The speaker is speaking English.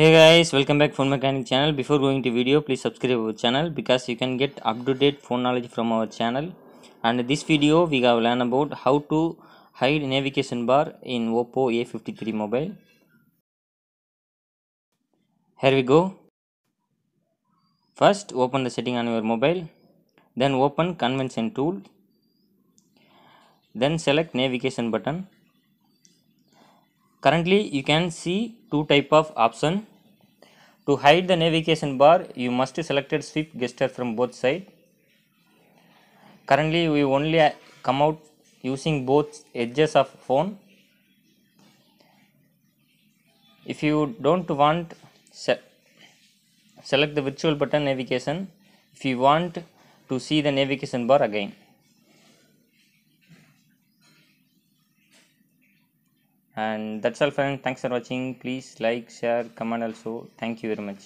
hey guys welcome back phone mechanic channel before going to video please subscribe our channel because you can get up to date phone knowledge from our channel and this video we have learned about how to hide navigation bar in oppo a53 mobile here we go first open the setting on your mobile then open convention tool then select navigation button currently you can see two type of option to hide the navigation bar you must selected sweep gesture from both side currently we only uh, come out using both edges of phone if you don't want se select the virtual button navigation if you want to see the navigation bar again and that's all friends thanks for watching please like share comment also thank you very much